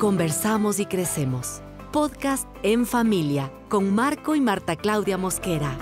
Conversamos y crecemos. Podcast en familia con Marco y Marta Claudia Mosquera.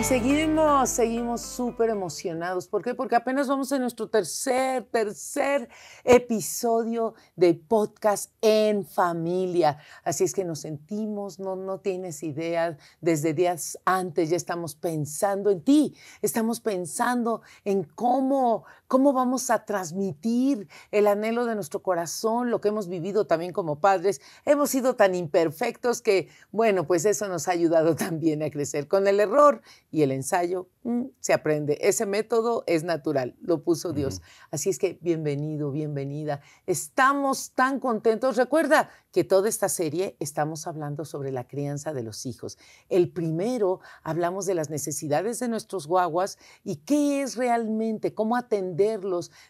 Y seguimos, seguimos súper emocionados. ¿Por qué? Porque apenas vamos en nuestro tercer, tercer episodio de podcast en familia. Así es que nos sentimos, no, no tienes idea, desde días antes ya estamos pensando en ti, estamos pensando en cómo cómo vamos a transmitir el anhelo de nuestro corazón, lo que hemos vivido también como padres. Hemos sido tan imperfectos que, bueno, pues eso nos ha ayudado también a crecer. Con el error y el ensayo mm, se aprende. Ese método es natural, lo puso Dios. Así es que bienvenido, bienvenida. Estamos tan contentos. Recuerda que toda esta serie estamos hablando sobre la crianza de los hijos. El primero hablamos de las necesidades de nuestros guaguas y qué es realmente, cómo atender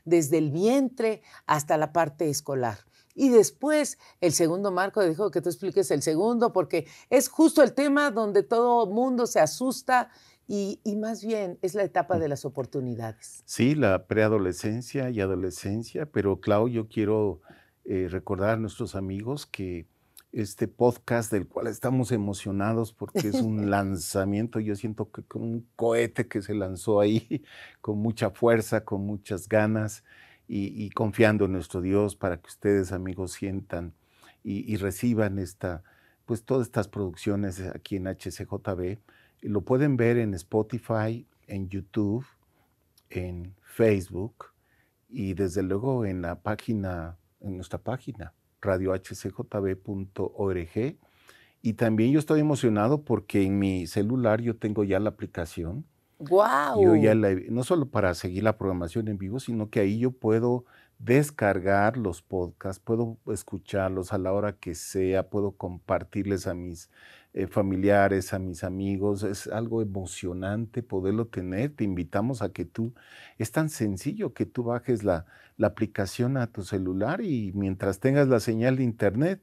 desde el vientre hasta la parte escolar. Y después, el segundo marco, dijo que tú expliques el segundo, porque es justo el tema donde todo mundo se asusta y, más bien es la etapa de las oportunidades. Sí, la preadolescencia y adolescencia, pero Clau, yo quiero eh, recordar a nuestros amigos que este podcast del cual estamos emocionados porque es un lanzamiento, yo siento que como un cohete que se lanzó ahí con mucha fuerza, con muchas ganas y, confiando en nuestro Dios para que ustedes amigos sientan y, y, reciban esta, pues todas estas producciones aquí en HCJB. Lo pueden ver en Spotify, en YouTube, en Facebook y desde luego en la página, en nuestra página radiohcjb.org. Y también yo estoy emocionado porque en mi celular yo tengo ya la aplicación. ¡Wow! no solo para seguir la programación en vivo, sino que ahí yo puedo descargar los podcasts, puedo escucharlos a la hora que sea, puedo compartirles a mis eh, familiares, a mis amigos. Es algo emocionante poderlo tener. Te invitamos a que tú, es tan sencillo que tú bajes la, aplicación a tu celular y mientras tengas la señal de internet,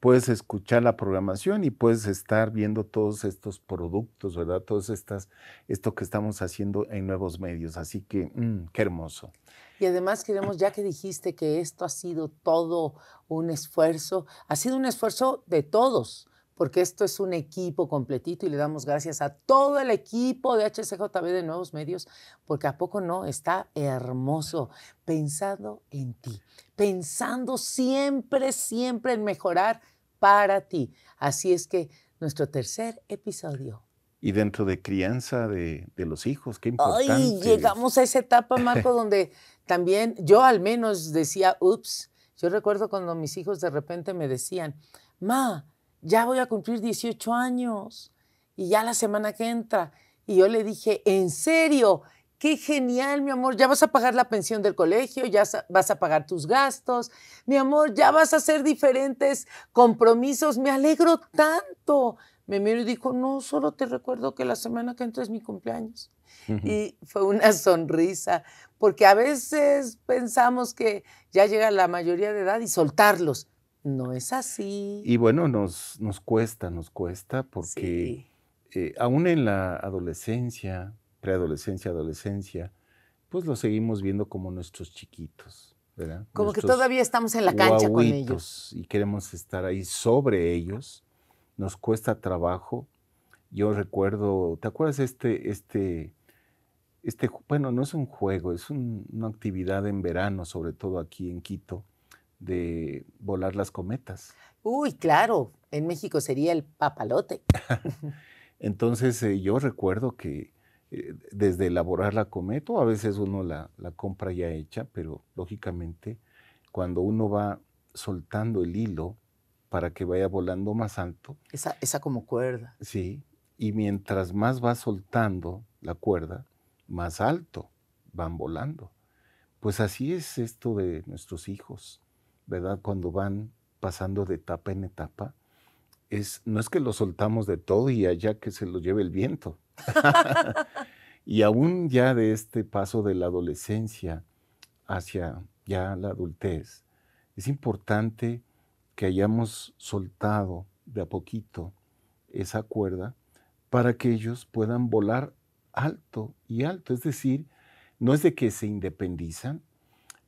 puedes escuchar la programación y puedes estar viendo todos estos productos, ¿verdad? todos estas, esto que estamos haciendo en nuevos medios. Así que, mm, qué hermoso. Y además queremos, ya que dijiste que esto ha sido todo un esfuerzo, ha sido un esfuerzo de todos, porque esto es un equipo completito y le damos gracias a todo el equipo de HCJB de Nuevos Medios, porque a poco no, está hermoso, pensando en ti, pensando siempre, siempre en mejorar para ti. Así es que nuestro tercer episodio y dentro de crianza de, de, los hijos, qué importante. Ay, llegamos a esa etapa, Marco, donde también yo al menos decía, ups, yo recuerdo cuando mis hijos de repente me decían, ma, ya voy a cumplir 18 años y ya la semana que entra. Y yo le dije, en serio, qué genial, mi amor, ya vas a pagar la pensión del colegio, ya vas a pagar tus gastos, mi amor, ya vas a hacer diferentes compromisos, me alegro tanto. Me miró y dijo, no, solo te recuerdo que la semana que entra es mi cumpleaños. Y fue una sonrisa, porque a veces pensamos que ya llega la mayoría de edad y soltarlos. No es así. Y bueno, nos, nos cuesta, nos cuesta, porque eh, aún en la adolescencia, preadolescencia, adolescencia, pues lo seguimos viendo como nuestros chiquitos, ¿verdad? Como que todavía estamos en la cancha con ellos. Y queremos estar ahí sobre ellos. Nos cuesta trabajo. Yo recuerdo, ¿te acuerdas este, este, este, bueno, no es un juego, es una actividad en verano, sobre todo aquí en Quito, de volar las cometas. Uy, claro, en México sería el papalote. Entonces eh, yo recuerdo que eh, desde elaborar la cometa, a veces uno la, compra ya hecha, pero lógicamente cuando uno va soltando el hilo para que vaya volando más alto. Esa, esa como cuerda. Sí, y mientras más va soltando la cuerda, más alto van volando. Pues así es esto de nuestros hijos. ¿verdad? Cuando van pasando de etapa en etapa, es, no es que lo soltamos de todo y allá que se lo lleve el viento. y aún ya de este paso de la adolescencia hacia ya la adultez, es importante que hayamos soltado de a poquito esa cuerda para que ellos puedan volar alto y alto. Es decir, no es de que se independizan,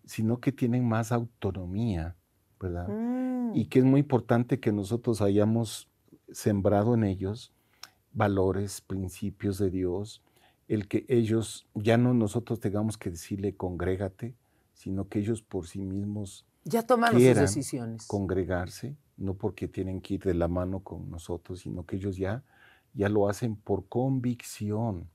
sino que tienen más autonomía, ¿verdad? Mm. Y que es muy importante que nosotros hayamos sembrado en ellos valores, principios de Dios, el que ellos, ya no nosotros tengamos que decirle congrégate, sino que ellos por sí mismos ya toman decisiones. Congregarse, no porque tienen que ir de la mano con nosotros, sino que ellos ya, ya lo hacen por convicción.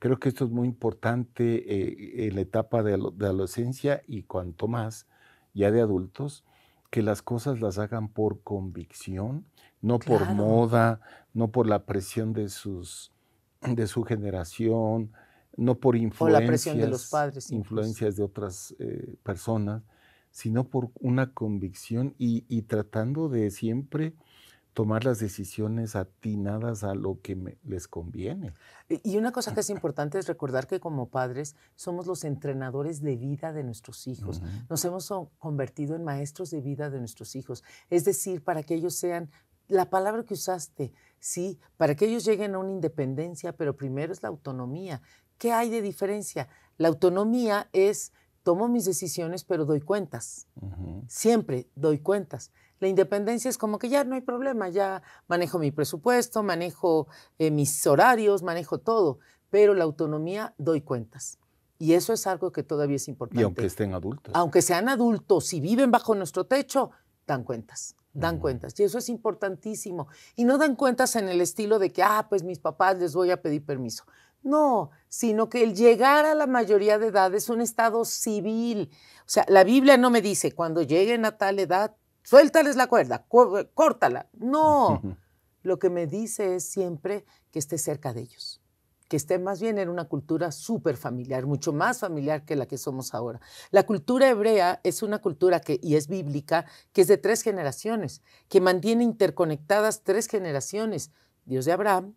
Creo que esto es muy importante eh, en la etapa de, adolescencia y cuanto más ya de adultos, que las cosas las hagan por convicción, no por moda, no por la presión de, sus, de su generación, no por influencias, la presión de los padres, influencias de otras eh, personas, sino por una convicción y tratando de siempre tomar las decisiones atinadas a lo que les conviene. Y una cosa que es importante es recordar que como padres somos los entrenadores de vida de nuestros hijos. Nos hemos convertido en maestros de vida de nuestros hijos. Es decir, para que ellos sean, la palabra que usaste, sí, para que ellos lleguen a una independencia, pero primero es la autonomía. ¿Qué hay de diferencia? La autonomía es, tomo mis decisiones, pero doy cuentas. Siempre doy cuentas la independencia es como que ya no hay problema, ya manejo mi presupuesto, manejo eh, mis horarios, manejo todo, pero la autonomía doy cuentas. Y eso es algo que todavía es importante. Y aunque estén adultos. Aunque sean adultos, si viven bajo nuestro techo, dan cuentas, dan mm. cuentas. Y eso es importantísimo. Y no dan cuentas en el estilo de que, ah, pues mis papás les voy a pedir permiso. No, sino que el llegar a la mayoría de edad es un estado civil. O sea, la Biblia no me dice, cuando lleguen a tal edad, suéltales la cuerda, eh, córtala. No, lo que me dice es siempre que esté cerca de ellos, que esté más bien en una cultura súper familiar, mucho más familiar que la que somos ahora. La cultura hebrea es una cultura que, y es bíblica, que es de tres generaciones, que mantiene interconectadas tres generaciones, Dios de Abraham,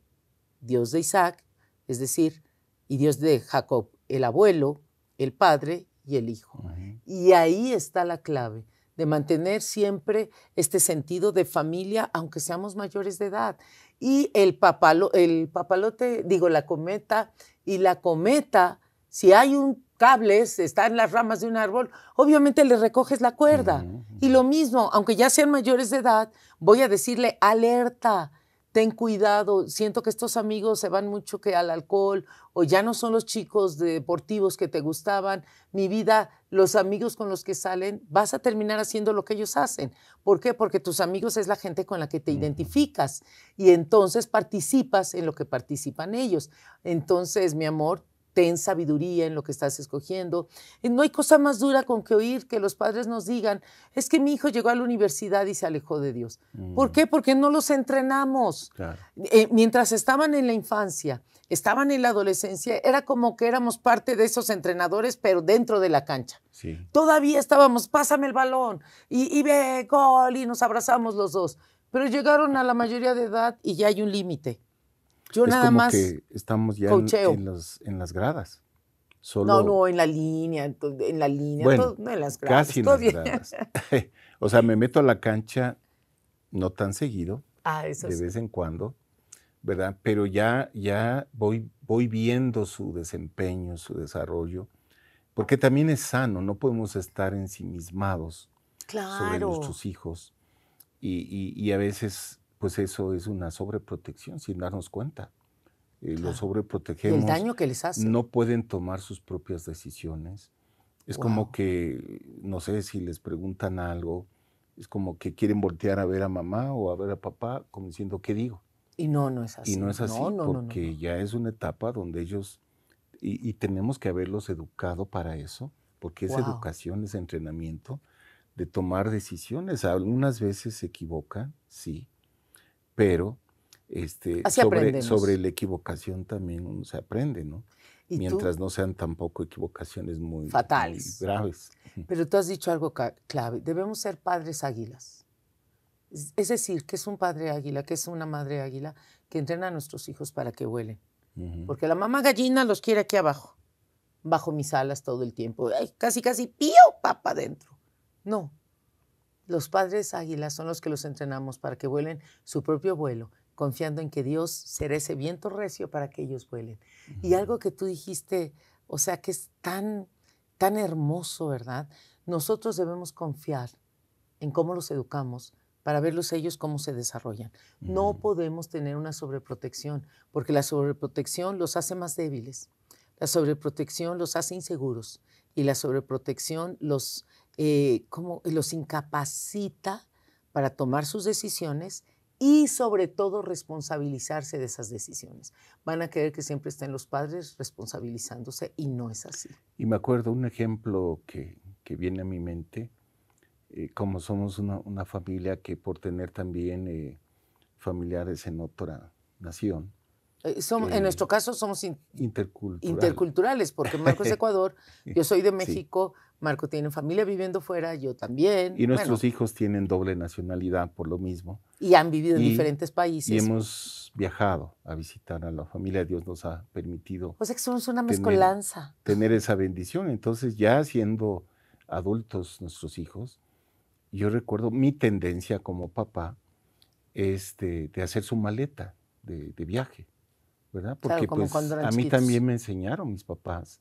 Dios de Isaac, es decir, y Dios de Jacob, el abuelo, el padre y el hijo. Y ahí está la clave de mantener siempre este sentido de familia, aunque seamos mayores de edad. Y el, papalote, digo, la cometa y la cometa, si hay un cable está en las ramas de un árbol, obviamente le recoges la cuerda. Y lo mismo, aunque ya sean mayores de edad, voy a decirle alerta ten cuidado, siento que estos amigos se van mucho que al alcohol o ya no son los chicos deportivos que te gustaban, mi vida, los amigos con los que salen, vas a terminar haciendo lo que ellos hacen. ¿Por qué? Porque tus amigos es la gente con la que te identificas y entonces participas en lo que participan ellos. Entonces, mi amor, ten sabiduría en lo que estás escogiendo. No hay cosa más dura con que oír que los padres nos digan, es que mi hijo llegó a la universidad y se alejó de Dios. ¿Por mm. qué? Porque no los entrenamos. Eh, mientras estaban en la infancia, estaban en la adolescencia, era como que éramos parte de esos entrenadores, pero dentro de la cancha. Todavía estábamos, pásame el balón y, y ve, gol, y nos abrazamos los dos. Pero llegaron a la mayoría de edad y ya hay un límite. Yo es nada como más. Que estamos ya en, en, las gradas. Solo... No, no, en la línea, en la línea, en las gradas. Casi en o sea, me meto a la cancha no tan seguido, ah, de vez en cuando, ¿verdad? Pero ya, ya voy, voy viendo su desempeño, su desarrollo, porque también es sano, no podemos estar ensimismados claro. sobre nuestros hijos. Y, y, y, a veces pues eso es una sobreprotección sin darnos cuenta. Eh, lo Los sobreprotegemos. el daño que les hace. No pueden tomar sus propias decisiones. Es como que, no sé, si les preguntan algo, es como que quieren voltear a ver a mamá o a ver a papá, como diciendo, ¿qué digo? Y no, no es así. Y no es así, porque ya es una etapa donde ellos, y, tenemos que haberlos educado para eso, porque es educación, es entrenamiento de tomar decisiones. Algunas veces se equivocan, sí, pero este, sobre, la equivocación también uno se aprende, ¿no? Mientras no sean tampoco equivocaciones muy, Fatales. graves. Pero tú has dicho algo clave, debemos ser padres águilas. Es decir, que es un padre águila, que es una madre águila, que entrena a nuestros hijos para que vuelen. Porque la mamá gallina los quiere aquí abajo, bajo mis alas todo el tiempo. Ay, casi, casi pío, papá, dentro No, los padres águilas son los que los entrenamos para que vuelen su propio vuelo, confiando en que Dios será ese viento recio para que ellos vuelen. Y algo que tú dijiste, o sea, que es tan, tan hermoso, ¿verdad? Nosotros debemos confiar en cómo los educamos para verlos ellos cómo se desarrollan. No podemos tener una sobreprotección, porque la sobreprotección los hace más débiles, la sobreprotección los hace inseguros y la sobreprotección los eh, como los incapacita para tomar sus decisiones y sobre todo responsabilizarse de esas decisiones. Van a querer que siempre estén los padres responsabilizándose y no es así. Y me acuerdo un ejemplo que, viene a mi mente, eh, como somos una, familia que por tener también eh, familiares en otra nación. en nuestro caso somos interculturales, porque Marco es de Ecuador, yo soy de México, Marco tiene familia viviendo fuera, yo también. Y nuestros hijos tienen doble nacionalidad por lo mismo. Y han vivido en diferentes países. Y hemos viajado a visitar a la familia, Dios nos ha permitido. O sea que una mezcolanza. Tener, esa bendición. Entonces ya siendo adultos nuestros hijos, yo recuerdo mi tendencia como papá es este, de, hacer su maleta de, viaje, ¿verdad? Porque pues, a mí también me enseñaron mis papás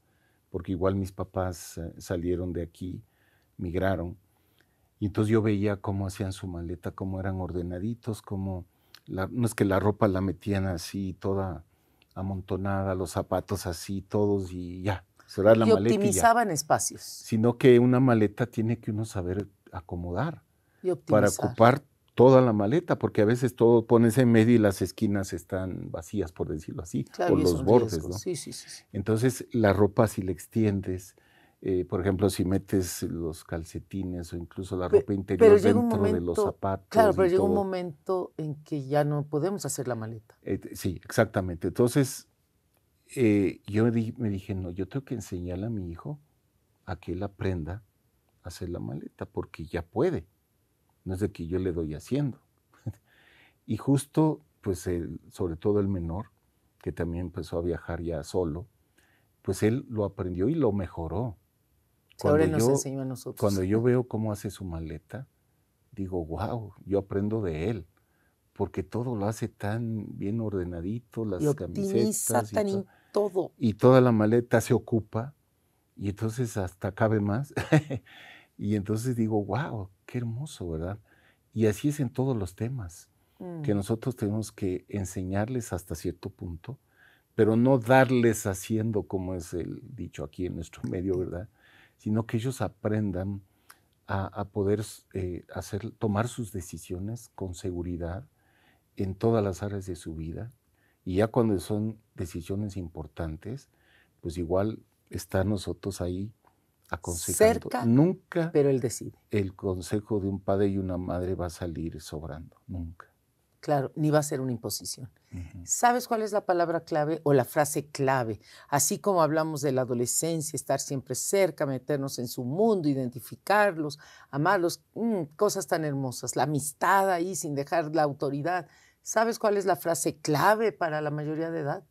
porque igual mis papás eh, salieron de aquí, migraron. Y entonces yo veía cómo hacían su maleta, cómo eran ordenaditos, cómo no es que la ropa la metían así, toda amontonada, los zapatos así, todos y ya. ¿Será la y maleta optimizaban espacios. Sino que una maleta tiene que uno saber acomodar para ocupar toda la maleta, porque a veces todo pones en medio y las esquinas están vacías, por decirlo así, por los bordes. ¿no? Sí, sí, sí. Entonces, la ropa si la extiendes, eh, por ejemplo, si metes los calcetines o incluso la ropa interior dentro de los zapatos. Claro, pero llega un momento en que ya no podemos hacer la maleta. Eh, sí, exactamente. Entonces, eh, yo me dije, no, yo tengo que enseñarle a mi hijo a que él aprenda a hacer la maleta, porque ya puede no es de que yo le doy haciendo. y justo, pues, sobre todo el menor, que también empezó a viajar ya solo, pues él lo aprendió y lo mejoró. Cuando Ahora nos yo, a nosotros. Cuando yo veo cómo hace su maleta, digo, wow, yo aprendo de él, porque todo lo hace tan bien ordenadito, las y camisetas. todo. y toda la maleta se ocupa, y entonces hasta cabe más. y entonces digo, wow, Qué hermoso, ¿verdad? Y así es en todos los temas, que mm. nosotros tenemos que enseñarles hasta cierto punto, pero no darles haciendo, como es el dicho aquí en nuestro medio, ¿verdad? Sino que ellos aprendan a, poder eh, hacer, tomar sus decisiones con seguridad en todas las áreas de su vida. Y ya cuando son decisiones importantes, pues igual está nosotros ahí Cerca, nunca. Pero él decide. El consejo de un padre y una madre va a salir sobrando, nunca. Claro, ni va a ser una imposición. ¿Sabes cuál es la palabra clave o la frase clave? Así como hablamos de la adolescencia, estar siempre cerca, meternos en su mundo, identificarlos, amarlos, mm, cosas tan hermosas, la amistad ahí sin dejar la autoridad. ¿Sabes cuál es la frase clave para la mayoría de edad?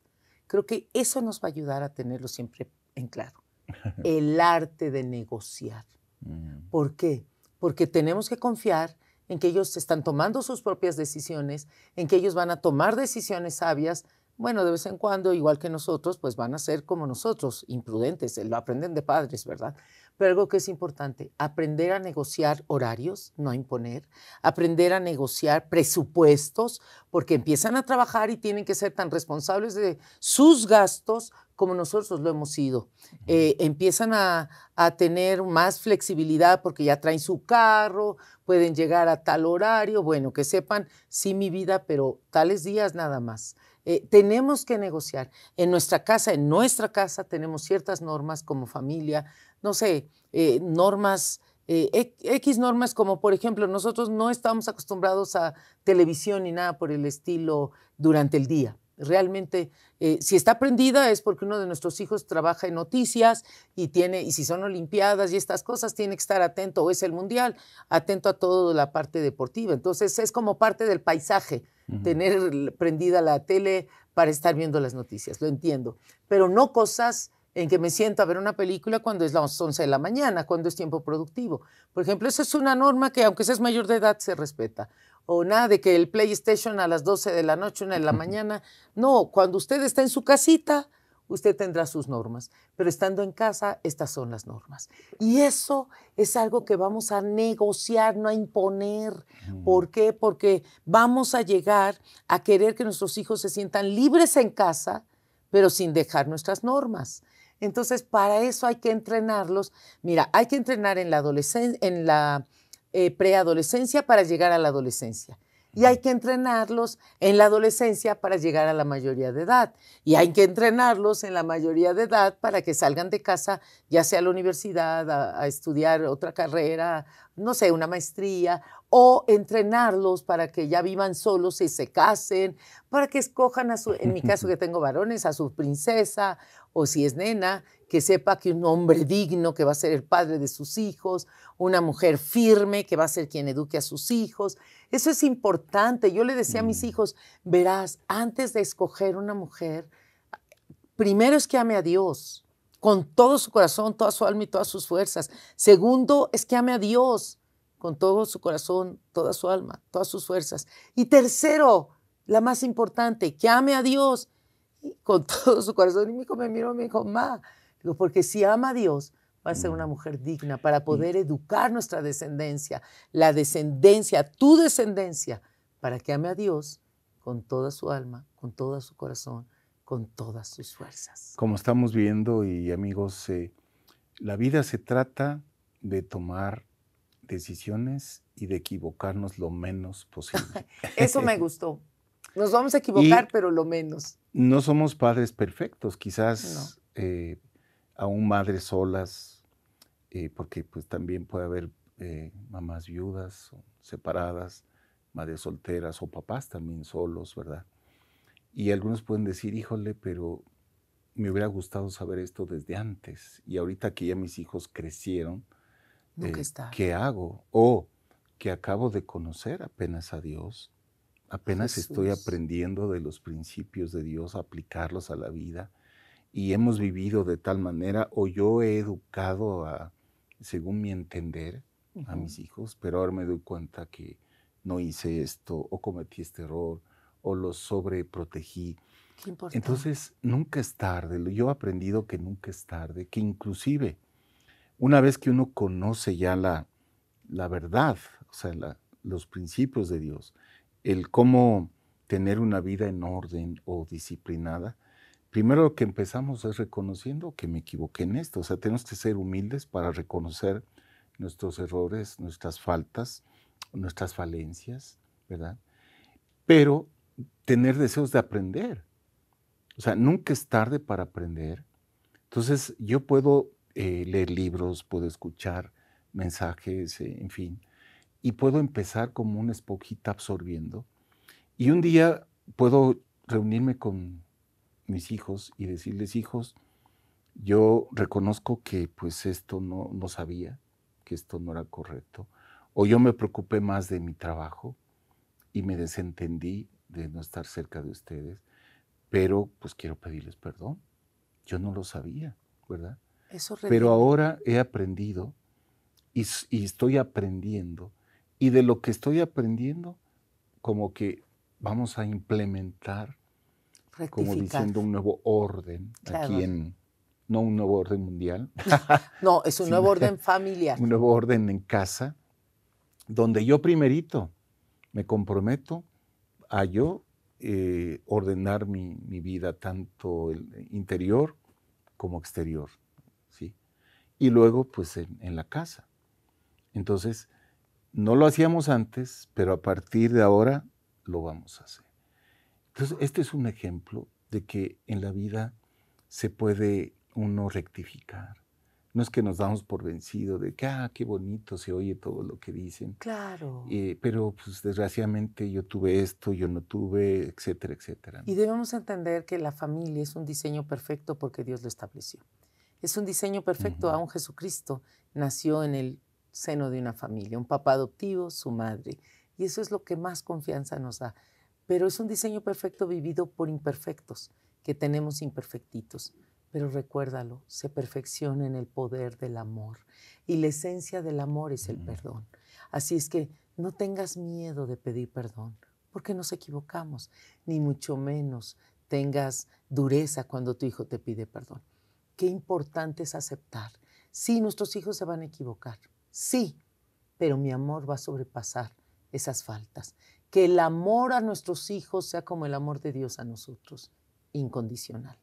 Creo que eso nos va a ayudar a tenerlo siempre en claro. el arte de negociar. Mm. ¿Por qué? Porque tenemos que confiar en que ellos están tomando sus propias decisiones, en que ellos van a tomar decisiones sabias. Bueno, de vez en cuando, igual que nosotros, pues van a ser como nosotros, imprudentes, lo aprenden de padres, ¿verdad? Pero algo que es importante, aprender a negociar horarios, no a imponer, aprender a negociar presupuestos, porque empiezan a trabajar y tienen que ser tan responsables de sus gastos como nosotros lo hemos sido. Eh, empiezan a, tener más flexibilidad porque ya traen su carro, pueden llegar a tal horario, bueno, que sepan, sí, mi vida, pero tales días nada más. Eh, tenemos que negociar. En nuestra casa, en nuestra casa, tenemos ciertas normas como familia, no sé, eh, normas, eh, X normas como, por ejemplo, nosotros no estamos acostumbrados a televisión ni nada por el estilo durante el día. Realmente, si está prendida es porque uno de nuestros hijos trabaja en noticias y tiene, y si son olimpiadas y estas cosas, tiene que estar atento, o es el mundial, atento a toda la parte deportiva. Entonces, es como parte del paisaje tener prendida la tele para estar viendo las noticias, lo entiendo, pero no cosas en que me siento a ver una película cuando es las 11 de la mañana, cuando es tiempo productivo. Por ejemplo, esa es una norma que aunque seas mayor de edad se respeta. O nada de que el PlayStation a las 12 de la noche, una de la mañana. No, cuando usted está en su casita, usted tendrá sus normas, pero estando en casa, estas son las normas. Y eso es algo que vamos a negociar, no a imponer. Mm. ¿Por qué? Porque vamos a llegar a querer que nuestros hijos se sientan libres en casa, pero sin dejar nuestras normas. Entonces, para eso hay que entrenarlos. Mira, hay que entrenar en la, adolescencia, en la eh, preadolescencia para llegar a la adolescencia y hay que entrenarlos en la adolescencia para llegar a la mayoría de edad. Y hay que entrenarlos en la mayoría de edad para que salgan de casa, ya sea a la universidad, a, estudiar otra carrera, no sé, una maestría, o entrenarlos para que ya vivan solos y se casen, para que escojan a su, en mi caso que tengo varones, a su princesa, o si es nena, que sepa que un hombre digno que va a ser el padre de sus hijos, una mujer firme que va a ser quien eduque a sus hijos. Eso es importante. Yo le decía a mis mm. hijos, verás, antes de escoger una mujer, primero es que ame a Dios con todo su corazón, toda su alma y todas sus fuerzas. Segundo es que ame a Dios con todo su corazón, toda su alma, todas sus fuerzas. Y tercero, la más importante, que ame a Dios con todo su corazón. Y mi hijo me miró y me dijo, ma, digo, porque si ama a Dios, va a ser mm. una mujer digna para poder educar nuestra descendencia, la descendencia, tu descendencia, para que ame a Dios con toda su alma, con todo su corazón, con todas sus fuerzas. Como estamos viendo y amigos, eh, la vida se trata de tomar decisiones y de equivocarnos lo menos posible. Eso me gustó. Nos vamos a equivocar, pero lo menos. No somos padres perfectos, quizás eh, aún madres solas, eh, porque pues también puede haber eh, mamás viudas, separadas, madres solteras o papás también solos, ¿verdad? Y algunos pueden decir, híjole, pero me hubiera gustado saber esto desde antes. Y ahorita que ya mis hijos crecieron, eh, ¿qué hago? O que acabo de conocer apenas a Dios, apenas estoy aprendiendo de los principios de Dios, aplicarlos a la vida y hemos vivido de tal manera, o yo he educado a, según mi entender, a mis hijos, pero ahora me doy cuenta que no hice esto, o cometí este error, o lo sobreprotegí. Entonces, nunca es tarde. Yo he aprendido que nunca es tarde, que inclusive una vez que uno conoce ya la, la verdad, o sea, los principios de Dios, el cómo tener una vida en orden o disciplinada, primero lo que empezamos es reconociendo que me equivoqué en esto. O sea, tenemos que ser humildes para reconocer nuestros errores, nuestras faltas, nuestras falencias, ¿verdad? Pero tener deseos de aprender. O sea, nunca es tarde para aprender. Entonces, yo puedo eh, leer libros, puedo escuchar mensajes, eh, en fin, y puedo empezar como una esponjita absorbiendo. Y un día puedo reunirme con mis hijos y decirles, hijos, yo reconozco que pues esto no, no sabía, que esto no era correcto, o yo me preocupé más de mi trabajo y me desentendí de no estar cerca de ustedes, pero pues quiero pedirles perdón. Yo no lo sabía, ¿verdad? Eso pero ahora he aprendido y, y estoy aprendiendo, y de lo que estoy aprendiendo, como que vamos a implementar como diciendo un nuevo orden aquí en, no un nuevo orden mundial. no, es un nuevo orden familiar. Un nuevo orden en casa, donde yo primerito me comprometo a yo eh, ordenar mi, vida, tanto el interior como exterior. ¿sí? Y luego, pues, en la casa. Entonces, no lo hacíamos antes, pero a partir de ahora lo vamos a hacer. Entonces, este es un ejemplo de que en la vida se puede uno rectificar. No es que nos damos por vencido de que, ah, qué bonito se oye todo lo que dicen. Claro. Eh, pero, pues, desgraciadamente yo tuve esto, yo no tuve, etcétera, etcétera. Y debemos entender que la familia es un diseño perfecto porque Dios lo estableció. Es un diseño perfecto, a Jesucristo nació en el seno de una familia, un papá adoptivo, su madre. Y eso es lo que más confianza nos da pero es un diseño perfecto vivido por imperfectos, que tenemos imperfectitos. Pero recuérdalo, se perfecciona en el poder del amor. Y la esencia del amor es el perdón. Así es que no tengas miedo de pedir perdón, porque nos equivocamos, ni mucho menos tengas dureza cuando tu hijo te pide perdón. Qué importante es aceptar. Sí, nuestros hijos se van a equivocar, sí, pero mi amor va a sobrepasar esas faltas que el amor a nuestros hijos sea como el amor de Dios a nosotros, incondicional.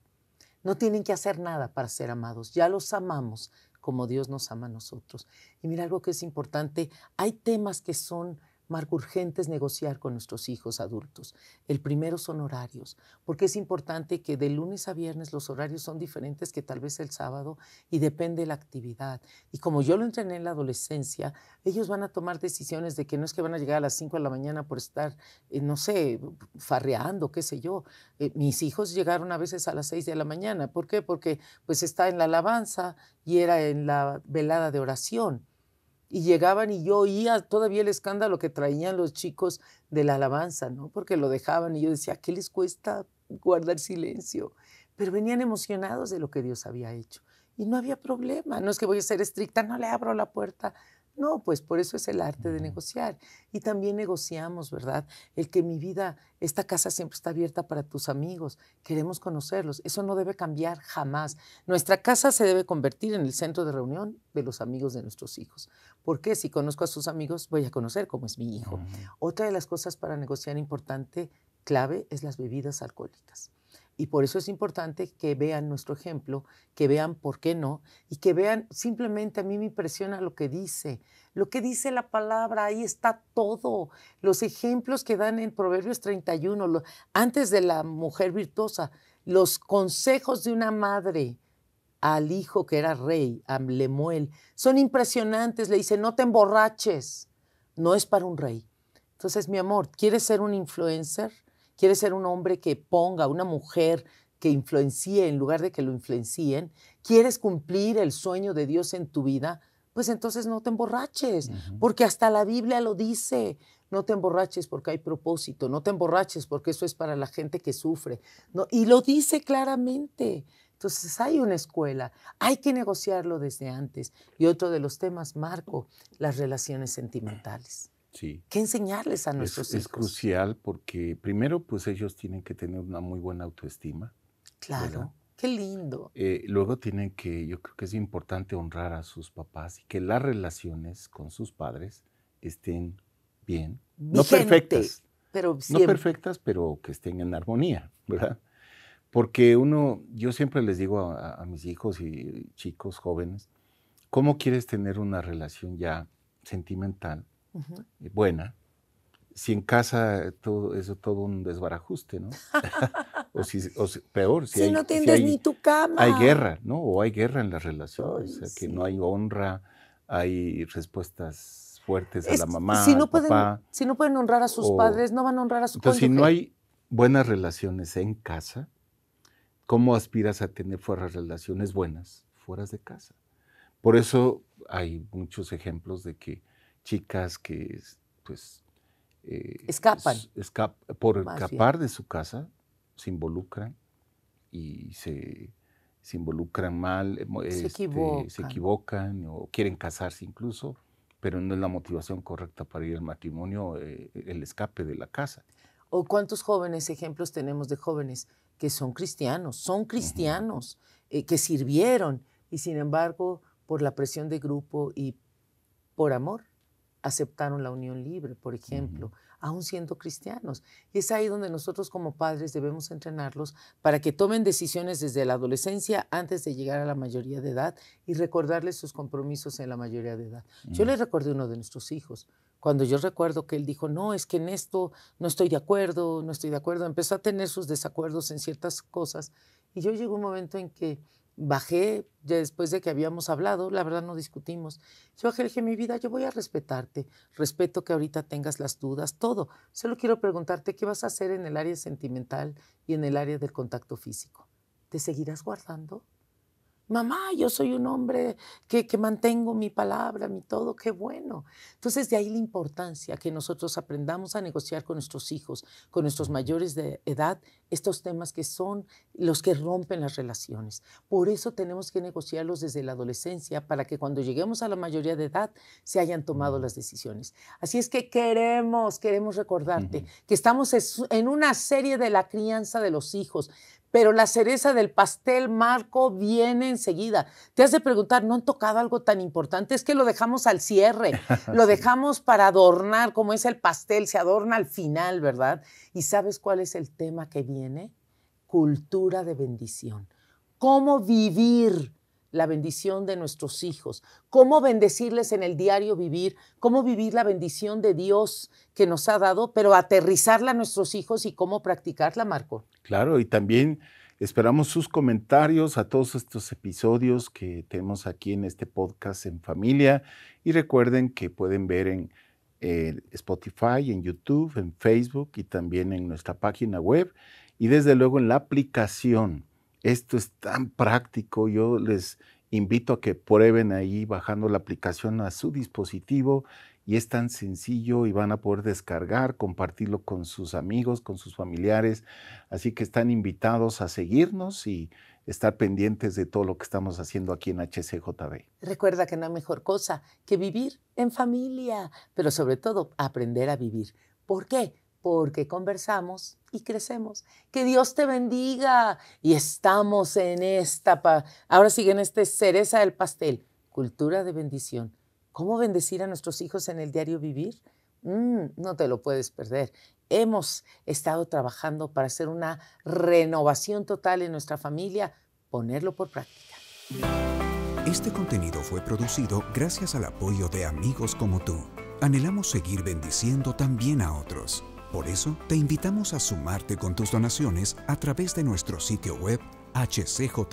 No tienen que hacer nada para ser amados, ya los amamos como Dios nos ama a nosotros. Y mira algo que es importante, hay temas que son Marco, urgente es negociar con nuestros hijos adultos. El primero son horarios, porque es importante que de lunes a viernes los horarios son diferentes que tal vez el sábado y depende de la actividad. Y como yo lo entrené en la adolescencia, ellos van a tomar decisiones de que no es que van a llegar a las 5 de la mañana por estar, eh, no sé, farreando, qué sé yo. Eh, mis hijos llegaron a veces a las 6 de la mañana. ¿Por qué? Porque pues está en la alabanza y era en la velada de oración y llegaban y yo oía todavía el escándalo que traían los chicos de la alabanza, ¿no? Porque lo dejaban y yo decía, ¿qué les cuesta guardar silencio? Pero venían emocionados de lo que Dios había hecho y no había problema. No es que voy a ser estricta, no le abro la puerta no, pues por eso es el arte de negociar. Y también negociamos, ¿verdad? El que mi vida, esta casa siempre está abierta para tus amigos, queremos conocerlos. Eso no debe cambiar jamás. Nuestra casa se debe convertir en el centro de reunión de los amigos de nuestros hijos. Porque si conozco a sus amigos, voy a conocer cómo es mi hijo. Otra de las cosas para negociar importante, clave, es las bebidas alcohólicas. Y por eso es importante que vean nuestro ejemplo, que vean por qué no, y que vean, simplemente a mí me impresiona lo que dice, lo que dice la palabra, ahí está todo. Los ejemplos que dan en Proverbios 31, antes de la mujer virtuosa, los consejos de una madre al hijo que era rey, a Lemuel, son impresionantes. Le dice, no te emborraches, no es para un rey. Entonces, mi amor, ¿quieres ser un influencer? ¿Quieres ser un hombre que ponga, una mujer que influencie en lugar de que lo influencien, quieres cumplir el sueño de Dios en tu vida, pues entonces no te emborraches, porque hasta la Biblia lo dice. No te emborraches porque hay propósito, no te emborraches porque eso es para la gente que sufre. No, y lo dice claramente. Entonces hay una escuela, hay que negociarlo desde antes. Y otro de los temas, Marco, las relaciones sentimentales que ¿Qué enseñarles a nuestros hijos? Es crucial porque primero, pues ellos tienen que tener una muy buena autoestima. Claro. Qué lindo. Eh, luego tienen que, yo creo que es importante honrar a sus papás y que las relaciones con sus padres estén bien. no perfectas. Pero No perfectas, pero que estén en armonía, ¿verdad? Porque uno, yo siempre les digo a, a mis hijos y chicos jóvenes, ¿cómo quieres tener una relación ya sentimental? buena, si en casa todo, eso es todo un desbarajuste, ¿no? o, si, peor, si, no tienes ni tu cama. Hay guerra, ¿no? O hay guerra en las relaciones, que no hay honra, hay respuestas fuertes a la mamá, si no pueden, Si no pueden honrar a sus padres, no van a honrar a su Entonces, si no hay buenas relaciones en casa, ¿cómo aspiras a tener relaciones buenas fuera de casa? Por eso hay muchos ejemplos de que chicas que pues eh, escapan por escapar de su casa se involucran y se, involucran mal, eh, se, este, equivocan. se, equivocan. o quieren casarse incluso, pero no es la motivación correcta para ir al matrimonio, eh, el escape de la casa. ¿O cuántos jóvenes ejemplos tenemos de jóvenes que son cristianos, son cristianos, que sirvieron y sin embargo por la presión de grupo y por amor aceptaron la unión libre, por ejemplo, aún siendo cristianos. Y es ahí donde nosotros como padres debemos entrenarlos para que tomen decisiones desde la adolescencia antes de llegar a la mayoría de edad y recordarles sus compromisos en la mayoría de edad. Yo mm. le recordé a uno de nuestros hijos. Cuando yo recuerdo que él dijo, no, es que en esto no estoy de acuerdo, no estoy de acuerdo, empezó a tener sus desacuerdos en ciertas cosas. Y yo llegó un momento en que bajé, ya después de que habíamos hablado, la verdad no discutimos. Yo le mi vida, yo voy a respetarte, respeto que ahorita tengas las dudas, todo. Solo quiero preguntarte qué vas a hacer en el área sentimental y en el área del contacto físico. ¿Te seguirás guardando? mamá, yo soy un hombre que, mantengo mi palabra, mi todo, qué bueno. Entonces, de ahí la importancia que nosotros aprendamos a negociar con nuestros hijos, con nuestros mayores de edad, estos temas que son los que rompen las relaciones. Por eso tenemos que negociarlos desde la adolescencia para que cuando lleguemos a la mayoría de edad se hayan tomado las decisiones. Así es que queremos, queremos recordarte que estamos en una serie de la crianza de los hijos. Pero la cereza del pastel, Marco, viene enseguida. Te has de preguntar, ¿no han tocado algo tan importante? Es que lo dejamos al cierre, lo dejamos para adornar, como es el pastel, se adorna al final, ¿verdad? ¿Y sabes cuál es el tema que viene? Cultura de bendición. ¿Cómo vivir? la bendición de nuestros hijos, cómo bendecirles en el diario vivir, cómo vivir la bendición de Dios que nos ha dado, pero aterrizarla a nuestros hijos y cómo practicarla, Marco. Claro, y también esperamos sus comentarios a todos estos episodios que tenemos aquí en este podcast en familia y recuerden que pueden ver en eh, Spotify, en YouTube, en Facebook y también en nuestra página web y desde luego en la aplicación esto es tan práctico, yo les invito a que prueben ahí bajando la aplicación a su dispositivo y es tan sencillo y van a poder descargar, compartirlo con sus amigos, con sus familiares. Así que están invitados a seguirnos y estar pendientes de todo lo que estamos haciendo aquí en HCJB. Recuerda que no hay mejor cosa que vivir en familia, pero sobre todo aprender a vivir. ¿Por qué? porque conversamos y crecemos. Que Dios te bendiga y estamos en esta, ahora sigue en este cereza del pastel, cultura de bendición. ¿Cómo bendecir a nuestros hijos en el diario vivir? Mm, no te lo puedes perder. Hemos estado trabajando para hacer una renovación total en nuestra familia, ponerlo por práctica. Este contenido fue producido gracias al apoyo de amigos como tú. Anhelamos seguir bendiciendo también a otros. Por eso, te invitamos a sumarte con tus donaciones a través de nuestro sitio web hcjb.org.